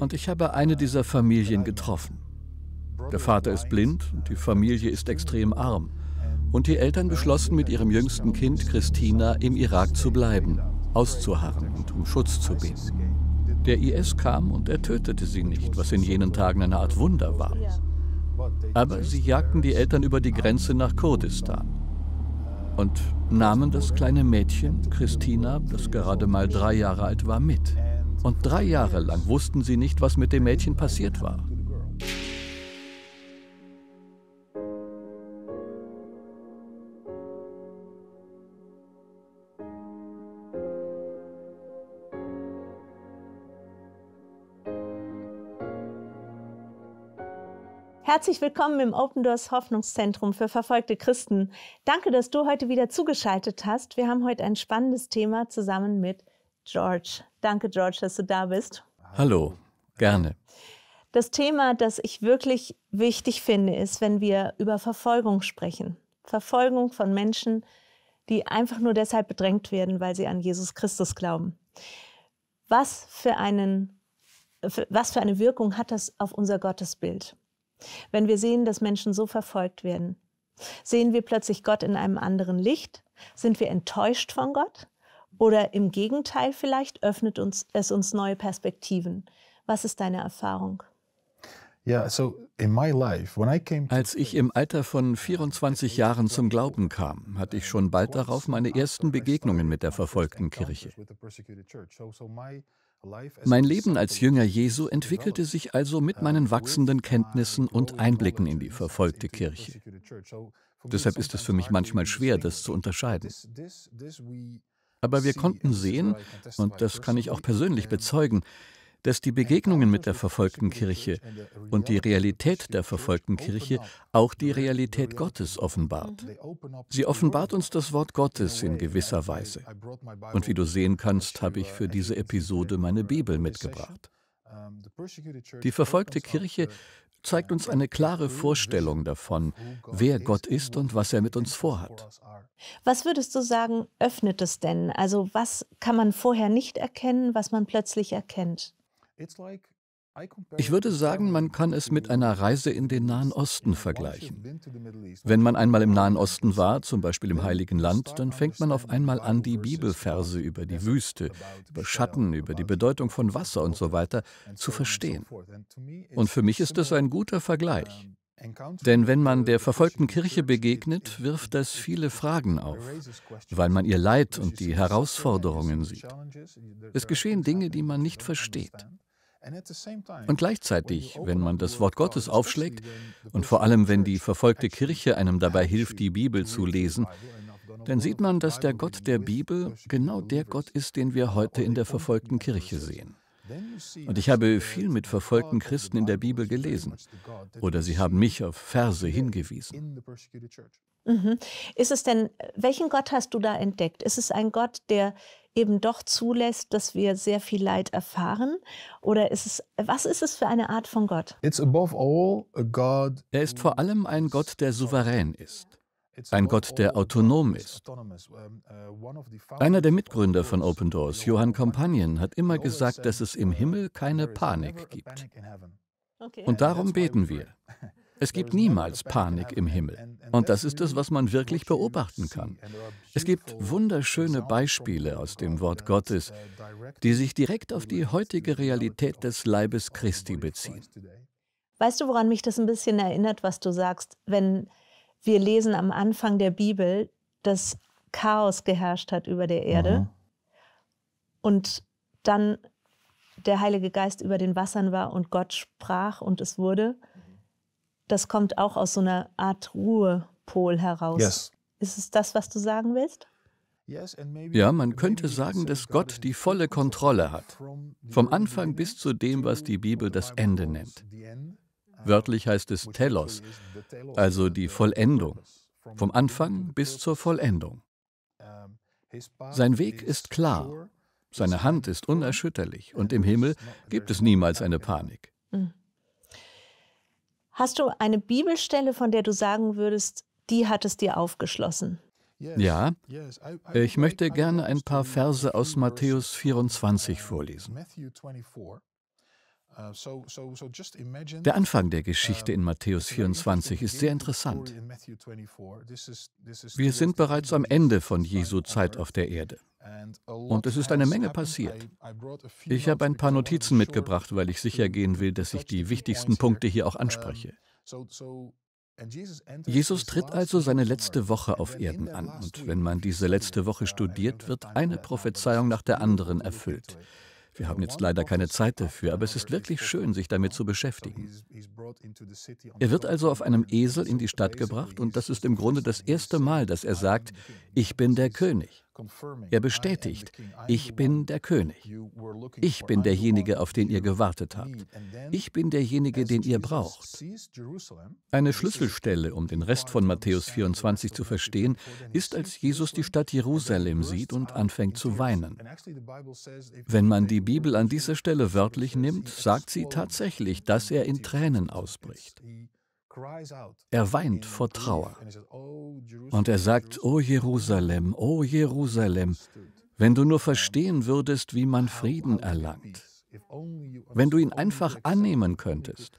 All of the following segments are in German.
Und ich habe eine dieser Familien getroffen. Der Vater ist blind und die Familie ist extrem arm. Und die Eltern beschlossen, mit ihrem jüngsten Kind Christina im Irak zu bleiben, auszuharren und um Schutz zu beten. Der IS kam und er tötete sie nicht, was in jenen Tagen eine Art Wunder war. Aber sie jagten die Eltern über die Grenze nach Kurdistan und nahmen das kleine Mädchen, Christina, das gerade mal drei Jahre alt war, mit. Und drei Jahre lang wussten sie nicht, was mit dem Mädchen passiert war. Herzlich willkommen im Open Doors Hoffnungszentrum für verfolgte Christen. Danke, dass du heute wieder zugeschaltet hast. Wir haben heute ein spannendes Thema zusammen mit George. Danke, George, dass du da bist. Hallo, gerne. Das Thema, das ich wirklich wichtig finde, ist, wenn wir über Verfolgung sprechen. Verfolgung von Menschen, die einfach nur deshalb bedrängt werden, weil sie an Jesus Christus glauben. Was für, einen, was für eine Wirkung hat das auf unser Gottesbild? Wenn wir sehen, dass Menschen so verfolgt werden, sehen wir plötzlich Gott in einem anderen Licht? Sind wir enttäuscht von Gott? Oder im Gegenteil vielleicht öffnet uns, es uns neue Perspektiven. Was ist deine Erfahrung? Als ich im Alter von 24 Jahren zum Glauben kam, hatte ich schon bald darauf meine ersten Begegnungen mit der verfolgten Kirche. Mein Leben als Jünger Jesu entwickelte sich also mit meinen wachsenden Kenntnissen und Einblicken in die verfolgte Kirche. Deshalb ist es für mich manchmal schwer, das zu unterscheiden. Aber wir konnten sehen, und das kann ich auch persönlich bezeugen, dass die Begegnungen mit der verfolgten Kirche und die Realität der verfolgten Kirche auch die Realität Gottes offenbart. Sie offenbart uns das Wort Gottes in gewisser Weise. Und wie du sehen kannst, habe ich für uh, diese Episode meine Bibel mitgebracht. Die verfolgte Kirche zeigt uns eine klare Vorstellung davon, wer Gott ist und was er mit uns vorhat. Was würdest du sagen, öffnet es denn? Also was kann man vorher nicht erkennen, was man plötzlich erkennt? Ich würde sagen, man kann es mit einer Reise in den Nahen Osten vergleichen. Wenn man einmal im Nahen Osten war, zum Beispiel im Heiligen Land, dann fängt man auf einmal an, die Bibelverse über die Wüste, über Schatten, über die Bedeutung von Wasser und so weiter zu verstehen. Und für mich ist das ein guter Vergleich. Denn wenn man der verfolgten Kirche begegnet, wirft das viele Fragen auf, weil man ihr Leid und die Herausforderungen sieht. Es geschehen Dinge, die man nicht versteht. Und gleichzeitig, wenn man das Wort Gottes aufschlägt und vor allem, wenn die verfolgte Kirche einem dabei hilft, die Bibel zu lesen, dann sieht man, dass der Gott der Bibel genau der Gott ist, den wir heute in der verfolgten Kirche sehen. Und ich habe viel mit verfolgten Christen in der Bibel gelesen. Oder sie haben mich auf Verse hingewiesen. Mhm. Ist es denn, welchen Gott hast du da entdeckt? Ist es ein Gott, der eben doch zulässt, dass wir sehr viel Leid erfahren? Oder ist es, was ist es für eine Art von Gott? Er ist vor allem ein Gott, der souverän ist. Ein Gott, der autonom ist. Uh, Einer der Mitgründer von Open Doors, Johann Companion, hat immer gesagt, dass es im uh, Himmel keine Panik gibt. Und darum beten wir. Es gibt niemals Panik im Himmel. Und das ist es, was man wirklich beobachten kann. Es gibt wunderschöne Beispiele aus dem Wort Gottes, die sich direkt auf die heutige Realität des Leibes Christi beziehen. Weißt du, woran mich das ein bisschen erinnert, was du sagst, wenn wir lesen am Anfang der Bibel, dass Chaos geherrscht hat über der Erde mhm. und dann der Heilige Geist über den Wassern war und Gott sprach und es wurde das kommt auch aus so einer Art Ruhepol heraus. Yes. Ist es das, was du sagen willst? Ja, man könnte sagen, dass Gott die volle Kontrolle hat, vom Anfang bis zu dem, was die Bibel das Ende nennt. Uh, Wörtlich heißt es Telos, also uh, die Vollendung, vom Anfang bis zur Vollendung. Sein Weg ist klar, seine Hand ist unerschütterlich und im Himmel gibt es niemals eine Panik. Hast du eine Bibelstelle, von der du sagen würdest, die hat es dir aufgeschlossen? Ja, ich möchte gerne ein paar Verse aus Matthäus 24 uh, vorlesen. Äh, der Anfang der Geschichte ähm, in Matthäus 24 ist sehr interessant. Wir sind bereits am Ende von Jesu Zeit auf der Erde. Und es ist eine Menge passiert. Ich habe ein paar Notizen mitgebracht, weil ich sicher gehen will, dass ich die wichtigsten Punkte hier auch anspreche. Jesus tritt also seine letzte Woche auf Erden an. Und wenn man diese letzte Woche studiert, wird eine Prophezeiung nach der anderen erfüllt. Wir haben jetzt leider keine Zeit dafür, aber es ist wirklich schön, sich damit zu beschäftigen. Er wird also auf einem Esel in die Stadt gebracht und das ist im Grunde das erste Mal, dass er sagt, ich bin der König. Er bestätigt, ich bin der König. Ich bin derjenige, auf den ihr gewartet habt. Ich bin derjenige, den ihr braucht. Eine Schlüsselstelle, um den Rest von Matthäus 24 zu verstehen, ist, als Jesus die Stadt Jerusalem sieht und anfängt zu weinen. Wenn man die Bibel an dieser Stelle wörtlich nimmt, sagt sie tatsächlich, dass er in Tränen ausbricht. Er weint vor Trauer. Oh, und er sagt, O Jerusalem, O oh, Jerusalem, oh, wenn du nur verstehen würdest, wie man Frieden erlangt, wenn du ihn einfach annehmen könntest.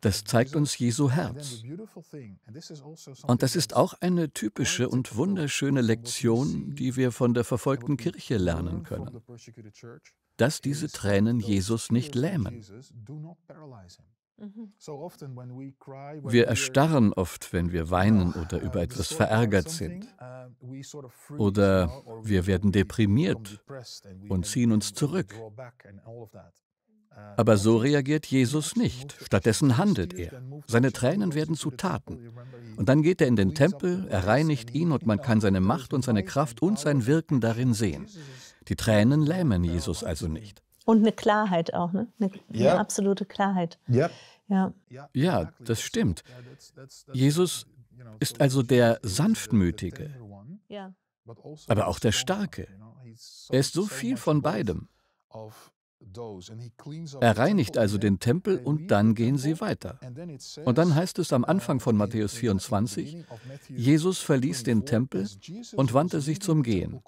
Das zeigt uns Jesu Herz. Also und das ist auch eine typische und wunderschöne Lektion, die wir von der verfolgten Kirche lernen können, dass diese Tränen Jesus nicht lähmen. Mhm. Wir erstarren oft, wenn wir weinen ah, oder uh, über etwas verärgert sind. Uh, oder wir werden deprimiert und ziehen uns zurück. Uh, Aber so reagiert Jesus nicht. Stattdessen handelt er. Seine Tränen werden zu Taten. Und dann geht er in den Tempel, er reinigt ihn und man kann seine Macht und seine Kraft und sein Wirken darin sehen. Die Tränen lähmen Jesus also nicht. Und eine Klarheit auch, ne? Eine, ja. eine absolute Klarheit. Ja. ja. Ja, das stimmt. Jesus ist also der Sanftmütige, ja. aber auch der Starke. Er ist so viel von beidem. Er reinigt also den Tempel und dann gehen sie weiter. Und dann heißt es am Anfang von Matthäus 24, Jesus verließ den Tempel und wandte sich zum Gehen.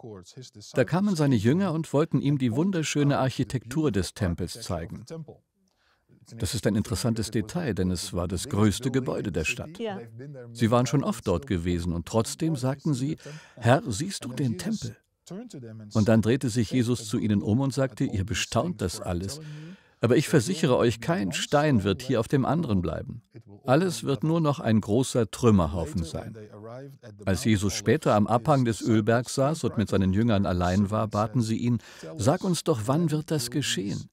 Da kamen seine Jünger und wollten ihm die wunderschöne Architektur des Tempels zeigen. Das ist ein interessantes Detail, denn es war das größte Gebäude der Stadt. Ja. Sie waren schon oft dort gewesen und trotzdem sagten sie, Herr, siehst du den Tempel? Und dann drehte sich Jesus zu ihnen um und sagte, ihr bestaunt das alles. Aber ich versichere euch, kein Stein wird hier auf dem anderen bleiben. Alles wird nur noch ein großer Trümmerhaufen sein. Als Jesus später am Abhang des Ölbergs saß und mit seinen Jüngern allein war, baten sie ihn, sag uns doch, wann wird das geschehen?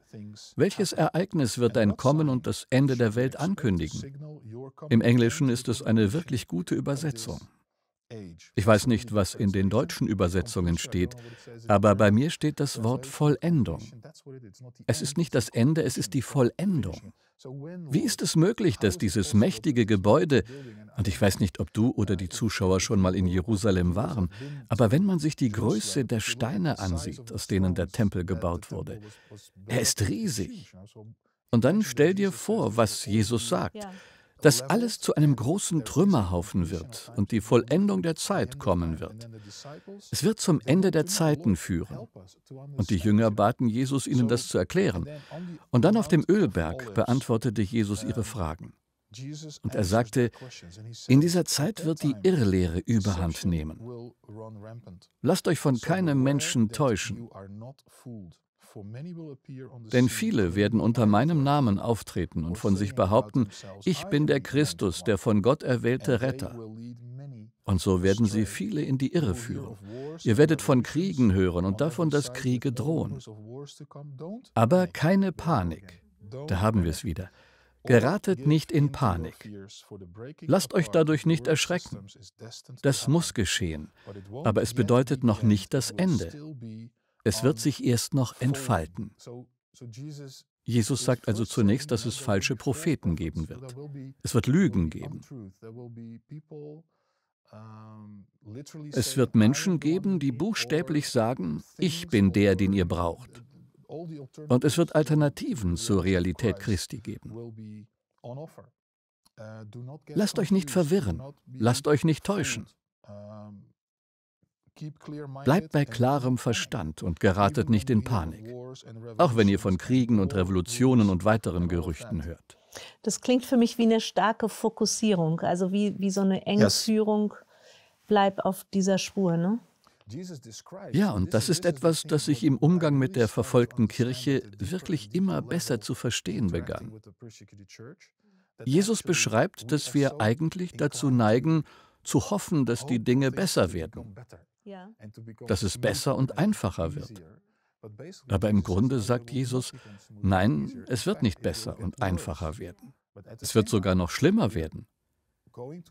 Welches Ereignis wird dein Kommen und das Ende der Welt ankündigen? Im Englischen ist es eine wirklich gute Übersetzung. Ich weiß nicht, was in den deutschen Übersetzungen steht, aber bei mir steht das Wort Vollendung. Es ist nicht das Ende, es ist die Vollendung. Wie ist es möglich, dass dieses mächtige Gebäude, und ich weiß nicht, ob du oder die Zuschauer schon mal in Jerusalem waren, aber wenn man sich die Größe der Steine ansieht, aus denen der Tempel gebaut wurde, er ist riesig. Und dann stell dir vor, was Jesus sagt dass alles zu einem großen Trümmerhaufen wird und die Vollendung der Zeit kommen wird. Es wird zum Ende der Zeiten führen. Und die Jünger baten Jesus, ihnen das zu erklären. Und dann auf dem Ölberg beantwortete Jesus ihre Fragen. Und er sagte, in dieser Zeit wird die Irrlehre überhand nehmen. Lasst euch von keinem Menschen täuschen. Denn viele werden unter meinem Namen auftreten und von sich behaupten, ich bin der Christus, der von Gott erwählte Retter. Und so werden sie viele in die Irre führen. Ihr werdet von Kriegen hören und davon, dass Kriege drohen. Aber keine Panik. Da haben wir es wieder. Geratet nicht in Panik. Lasst euch dadurch nicht erschrecken. Das muss geschehen, aber es bedeutet noch nicht das Ende. Es wird sich erst noch entfalten. Jesus sagt also zunächst, dass es falsche Propheten geben wird. Es wird Lügen geben. Es wird Menschen geben, die buchstäblich sagen, ich bin der, den ihr braucht. Und es wird Alternativen zur Realität Christi geben. Lasst euch nicht verwirren, lasst euch nicht täuschen. Bleibt bei klarem Verstand und geratet nicht in Panik, auch wenn ihr von Kriegen und Revolutionen und weiteren Gerüchten hört. Das klingt für mich wie eine starke Fokussierung, also wie, wie so eine enge Führung. Bleib auf dieser Spur, ne? Ja, und das ist etwas, das ich im Umgang mit der verfolgten Kirche wirklich immer besser zu verstehen begann. Jesus beschreibt, dass wir eigentlich dazu neigen, zu hoffen, dass die Dinge besser werden dass es besser und einfacher wird. Aber im Grunde sagt Jesus, nein, es wird nicht besser und einfacher werden. Es wird sogar noch schlimmer werden.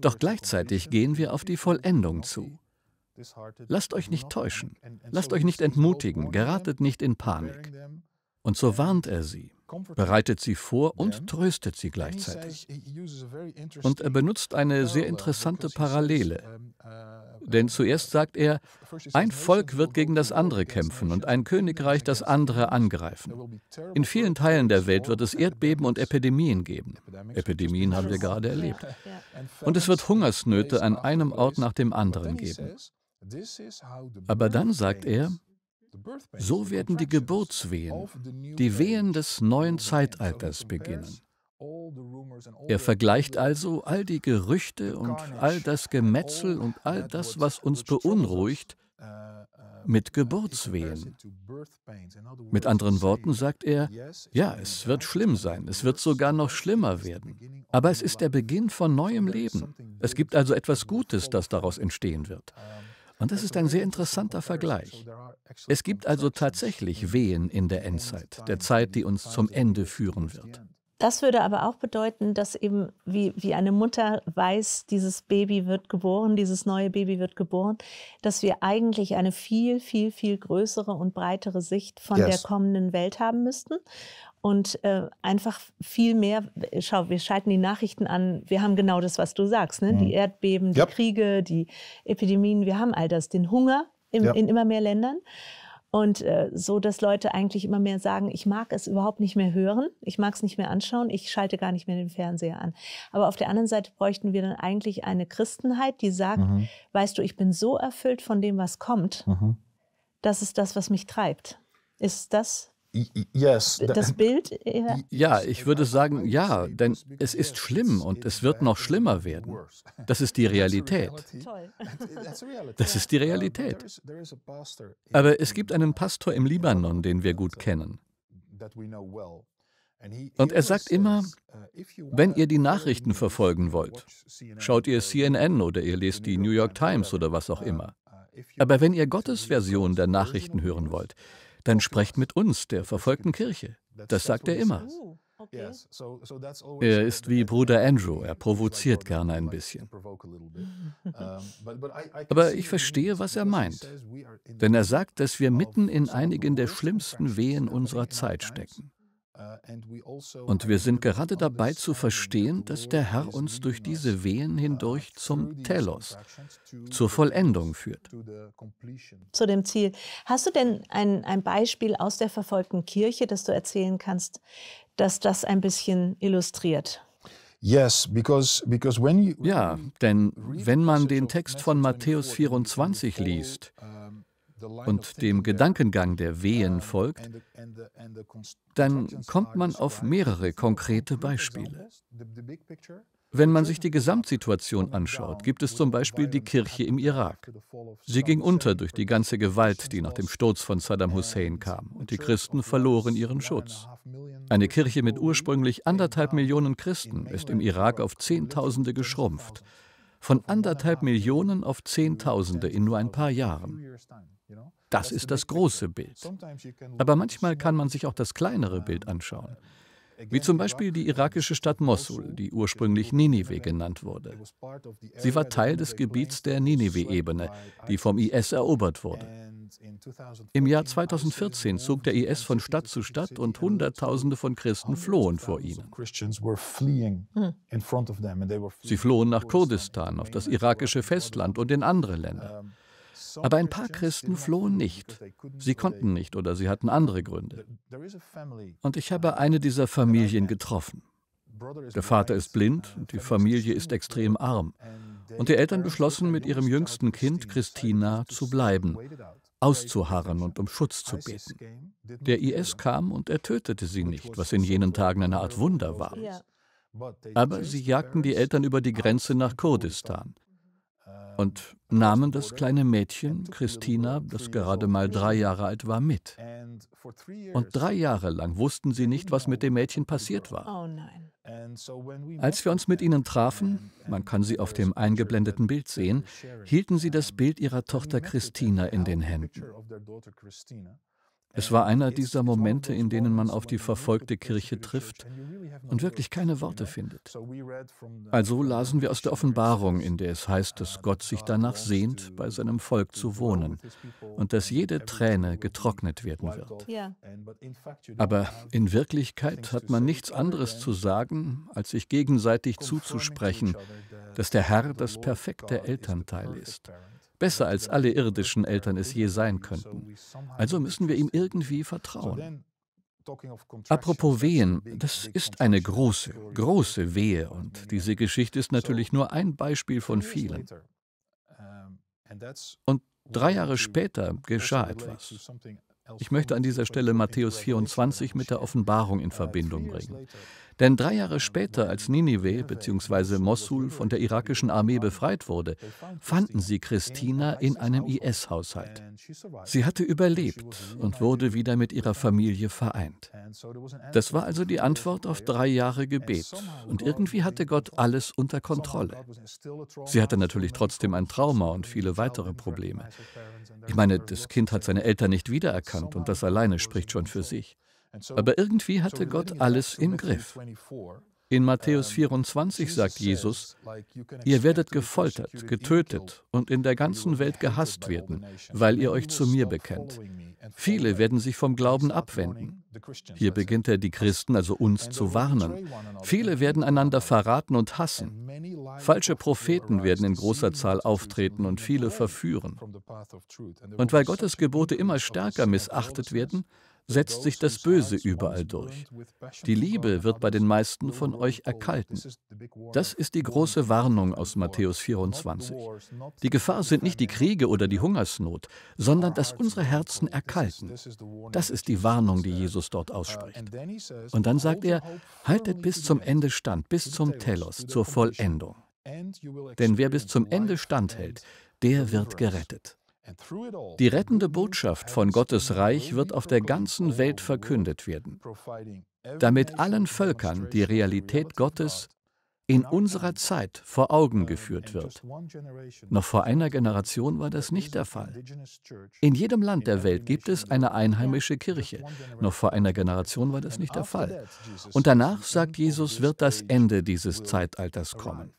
Doch gleichzeitig gehen wir auf die Vollendung zu. Lasst euch nicht täuschen, lasst euch nicht entmutigen, geratet nicht in Panik. Und so warnt er sie bereitet sie vor und tröstet sie gleichzeitig. Und er benutzt eine sehr uh, interessante Parallele. Uh, Denn zuerst uh, sagt er, ein Volk wird gegen das andere kämpfen und ein Königreich das andere angreifen. In vielen Teilen der Welt wird es Erdbeben und Epidemien geben. Epidemien haben wir gerade erlebt. Und es wird Hungersnöte an einem Ort nach dem anderen geben. Aber dann sagt er, so werden die Geburtswehen, die Wehen des neuen Zeitalters beginnen. Er vergleicht also all die Gerüchte und all das Gemetzel und all das, was uns beunruhigt, uh, uh, mit uh, Geburtswehen. Mit anderen Worten sagt er, ja, es wird schlimm sein, es wird sogar noch schlimmer werden. Aber es ist der Beginn von neuem Leben. Es gibt also etwas Gutes, das daraus entstehen wird. Und das ist ein sehr interessanter Vergleich. Es gibt also tatsächlich Wehen in der Endzeit, der Zeit, die uns zum Ende führen wird. Das würde aber auch bedeuten, dass eben wie, wie eine Mutter weiß, dieses Baby wird geboren, dieses neue Baby wird geboren, dass wir eigentlich eine viel, viel, viel größere und breitere Sicht von yes. der kommenden Welt haben müssten und äh, einfach viel mehr, schau, wir schalten die Nachrichten an, wir haben genau das, was du sagst, ne? Mhm. die Erdbeben, die ja. Kriege, die Epidemien, wir haben all das, den Hunger im, ja. in immer mehr Ländern. Und äh, so, dass Leute eigentlich immer mehr sagen, ich mag es überhaupt nicht mehr hören, ich mag es nicht mehr anschauen, ich schalte gar nicht mehr den Fernseher an. Aber auf der anderen Seite bräuchten wir dann eigentlich eine Christenheit, die sagt, mhm. weißt du, ich bin so erfüllt von dem, was kommt, mhm. das ist das, was mich treibt. Ist das Yes. Das ähm, Bild? Ja. ja, ich würde sagen, ja, denn es ist schlimm und es wird noch schlimmer werden. Das ist die Realität. Das ist die Realität. Aber es gibt einen Pastor im Libanon, den wir gut kennen. Und er sagt immer, wenn ihr die Nachrichten verfolgen wollt, schaut ihr CNN oder ihr lest die New York Times oder was auch immer. Aber wenn ihr Gottes Version der Nachrichten hören wollt, dann sprecht mit uns, der verfolgten Kirche. Das sagt er immer. Oh, er ist wie Bruder Andrew, er provoziert gerne ein bisschen. Aber ich verstehe, was er meint. Denn er sagt, dass wir mitten in einigen der schlimmsten Wehen unserer Zeit stecken. Also Und wir sind gerade dabei zu verstehen, dass der Herr uns durch diese Wehen uh, hindurch zum Telos, zur Vollendung führt. Zu dem Ziel. Hast du denn ein, ein Beispiel aus der verfolgten Kirche, das du erzählen kannst, das das ein bisschen illustriert? Ja, denn wenn man den Text von Matthäus 24 liest, und dem Gedankengang der Wehen ähm, folgt, dann kommt man auf mehrere konkrete Beispiele. Wenn man sich die Gesamtsituation anschaut, gibt es zum Beispiel die Kirche im Irak. Sie ging unter durch die ganze Gewalt, die nach dem Sturz von Saddam Hussein kam, und die Christen verloren ihren Schutz. Eine Kirche mit ursprünglich anderthalb Millionen Christen ist im Irak auf Zehntausende geschrumpft. Von anderthalb Millionen auf Zehntausende in nur ein paar Jahren. Das ist das große Bild. Aber manchmal kann man sich auch das kleinere Bild anschauen wie zum Beispiel die irakische Stadt Mosul, die ursprünglich Ninive genannt wurde. Sie war Teil des Gebiets der ninive ebene die vom IS erobert wurde. Im Jahr 2014 zog der IS von Stadt zu Stadt und Hunderttausende von Christen flohen vor ihnen. Hm. Sie flohen nach Kurdistan, auf das irakische Festland und in andere Länder. Aber ein paar Christen flohen nicht. Sie konnten nicht oder sie hatten andere Gründe. Und ich habe eine dieser Familien getroffen. Der Vater ist blind, und die Familie ist extrem arm. Und die Eltern beschlossen, mit ihrem jüngsten Kind Christina zu bleiben, auszuharren und um Schutz zu beten. Der IS kam und er tötete sie nicht, was in jenen Tagen eine Art Wunder war. Aber sie jagten die Eltern über die Grenze nach Kurdistan und nahmen das kleine Mädchen, Christina, das gerade mal drei Jahre alt war, mit. Und drei Jahre lang wussten sie nicht, was mit dem Mädchen passiert war. Oh, Als wir uns mit ihnen trafen, man kann sie auf dem eingeblendeten Bild sehen, hielten sie das Bild ihrer Tochter Christina in den Händen. Es war einer dieser Momente, in denen man auf die verfolgte Kirche trifft und wirklich keine Worte findet. Also lasen wir aus der Offenbarung, in der es heißt, dass Gott sich danach sehnt, bei seinem Volk zu wohnen und dass jede Träne getrocknet werden wird. Aber in Wirklichkeit hat man nichts anderes zu sagen, als sich gegenseitig zuzusprechen, dass der Herr das perfekte Elternteil ist besser als alle irdischen Eltern es je sein könnten. Also müssen wir ihm irgendwie vertrauen. Apropos Wehen, das ist eine große, große Wehe und diese Geschichte ist natürlich nur ein Beispiel von vielen. Und drei Jahre später geschah etwas. Ich möchte an dieser Stelle Matthäus 24 mit der Offenbarung in Verbindung bringen. Denn drei Jahre später, als Ninive bzw. Mossul von der irakischen Armee befreit wurde, fanden sie Christina in einem IS-Haushalt. Sie hatte überlebt und wurde wieder mit ihrer Familie vereint. Das war also die Antwort auf drei Jahre Gebet. Und irgendwie hatte Gott alles unter Kontrolle. Sie hatte natürlich trotzdem ein Trauma und viele weitere Probleme. Ich meine, das Kind hat seine Eltern nicht wiedererkannt und das alleine spricht schon für sich. Aber irgendwie hatte Gott alles im Griff. In Matthäus 24 sagt Jesus, ihr werdet gefoltert, getötet und in der ganzen Welt gehasst werden, weil ihr euch zu mir bekennt. Viele werden sich vom Glauben abwenden. Hier beginnt er die Christen, also uns, zu warnen. Viele werden einander verraten und hassen. Falsche Propheten werden in großer Zahl auftreten und viele verführen. Und weil Gottes Gebote immer stärker missachtet werden, setzt sich das Böse überall durch. Die Liebe wird bei den meisten von euch erkalten. Das ist die große Warnung aus Matthäus 24. Die Gefahr sind nicht die Kriege oder die Hungersnot, sondern dass unsere Herzen erkalten. Das ist die Warnung, die Jesus dort uh, ausspricht. Und dann sagt er, haltet bis zum Ende stand, bis zum Telos, zur Vollendung. Denn wer bis zum Ende standhält, der wird gerettet. Die rettende Botschaft von Gottes Reich wird auf der ganzen Welt verkündet werden, damit allen Völkern die Realität Gottes in unserer Zeit vor Augen geführt wird. Noch vor einer Generation war das nicht der Fall. In jedem Land der Welt gibt es eine einheimische Kirche. Noch vor einer Generation war das nicht der Fall. Und danach, sagt Jesus, wird das Ende dieses Zeitalters kommen.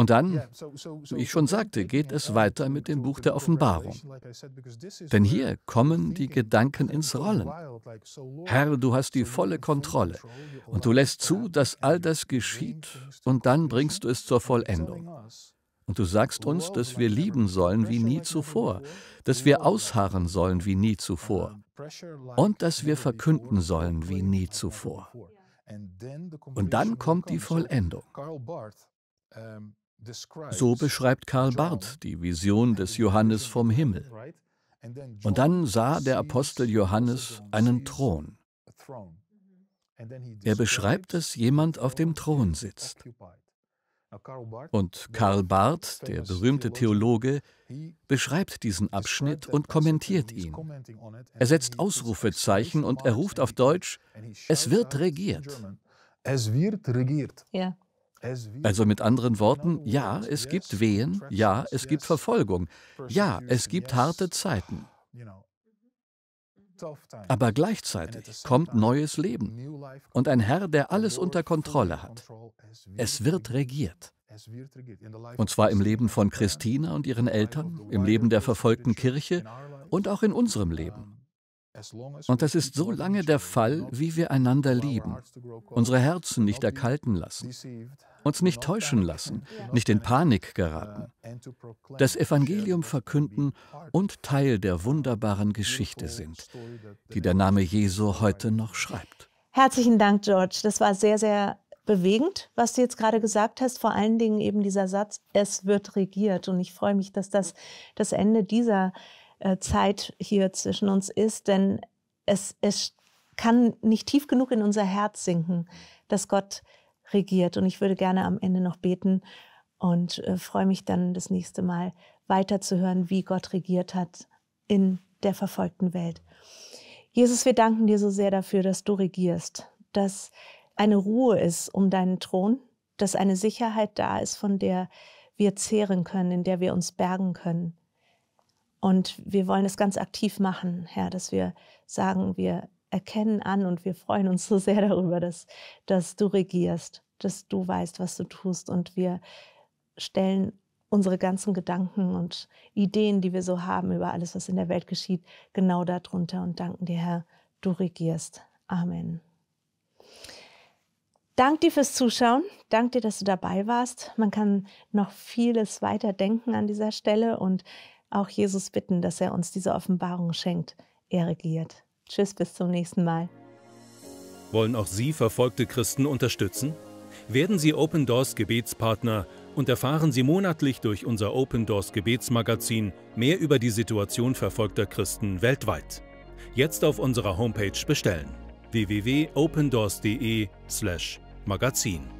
Und dann, wie ich schon sagte, geht es uh, weiter mit dem Buch der Offenbarung. Denn hier kommen die Gedanken ins Rollen. Herr, du hast die volle Kontrolle und du lässt zu, dass all das geschieht und dann bringst du es zur Vollendung. Und du sagst uns, dass wir lieben sollen wie nie zuvor, dass wir ausharren sollen wie nie zuvor und dass wir verkünden sollen wie nie zuvor. Und dann kommt die Vollendung. So beschreibt Karl Barth die Vision des Johannes vom Himmel. Und dann sah der Apostel Johannes einen Thron. Er beschreibt, dass jemand auf dem Thron sitzt. Und Karl Barth, der berühmte Theologe, beschreibt diesen Abschnitt und kommentiert ihn. Er setzt Ausrufezeichen und er ruft auf Deutsch, es wird regiert. Es wird regiert. Ja. Also mit anderen Worten, ja, es gibt Wehen, ja, es gibt Verfolgung, ja, es gibt harte Zeiten. Aber gleichzeitig kommt neues Leben und ein Herr, der alles unter Kontrolle hat. Es wird regiert. Und zwar im Leben von Christina und ihren Eltern, im Leben der verfolgten Kirche und auch in unserem Leben. Und das ist so lange der Fall, wie wir einander lieben, unsere Herzen nicht erkalten lassen, uns nicht täuschen lassen, nicht in Panik geraten, das Evangelium verkünden und Teil der wunderbaren Geschichte sind, die der Name Jesu heute noch schreibt. Herzlichen Dank, George. Das war sehr, sehr bewegend, was du jetzt gerade gesagt hast. Vor allen Dingen eben dieser Satz, es wird regiert. Und ich freue mich, dass das das Ende dieser äh, Zeit hier zwischen uns ist, denn es, es kann nicht tief genug in unser Herz sinken, dass Gott regiert. Und ich würde gerne am Ende noch beten und äh, freue mich dann das nächste Mal weiterzuhören, wie Gott regiert hat in der verfolgten Welt. Jesus, wir danken dir so sehr dafür, dass du regierst, dass eine Ruhe ist um deinen Thron, dass eine Sicherheit da ist, von der wir zehren können, in der wir uns bergen können. Und wir wollen es ganz aktiv machen, Herr, dass wir sagen, wir erkennen an und wir freuen uns so sehr darüber, dass, dass du regierst, dass du weißt, was du tust und wir stellen unsere ganzen Gedanken und Ideen, die wir so haben über alles, was in der Welt geschieht, genau darunter und danken dir, Herr, du regierst. Amen. Dank dir fürs Zuschauen. Dank dir, dass du dabei warst. Man kann noch vieles weiter denken an dieser Stelle und auch Jesus bitten, dass er uns diese Offenbarung schenkt. Er regiert. Tschüss, bis zum nächsten Mal. Wollen auch Sie verfolgte Christen unterstützen? Werden Sie Open Doors Gebetspartner und erfahren Sie monatlich durch unser Open Doors Gebetsmagazin mehr über die Situation verfolgter Christen weltweit. Jetzt auf unserer Homepage bestellen www.opendoors.de/magazin.